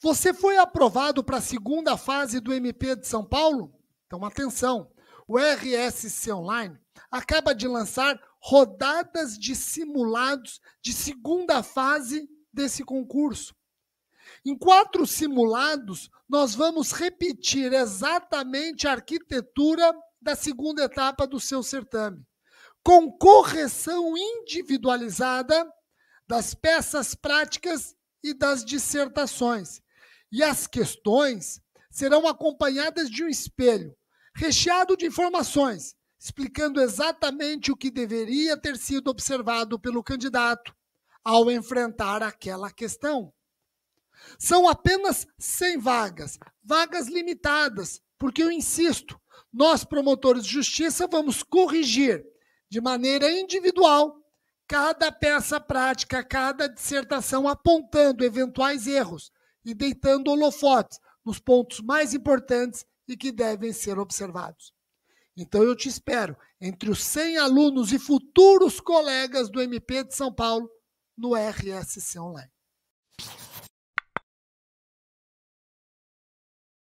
Você foi aprovado para a segunda fase do MP de São Paulo? Então, atenção! O RSC Online acaba de lançar rodadas de simulados de segunda fase desse concurso. Em quatro simulados, nós vamos repetir exatamente a arquitetura da segunda etapa do seu certame, com correção individualizada das peças práticas e das dissertações e as questões serão acompanhadas de um espelho recheado de informações, explicando exatamente o que deveria ter sido observado pelo candidato ao enfrentar aquela questão. São apenas 100 vagas, vagas limitadas, porque eu insisto, nós promotores de justiça vamos corrigir de maneira individual cada peça prática, cada dissertação apontando eventuais erros e deitando holofotes nos pontos mais importantes e que devem ser observados. Então eu te espero entre os 100 alunos e futuros colegas do MP de São Paulo no RSC Online.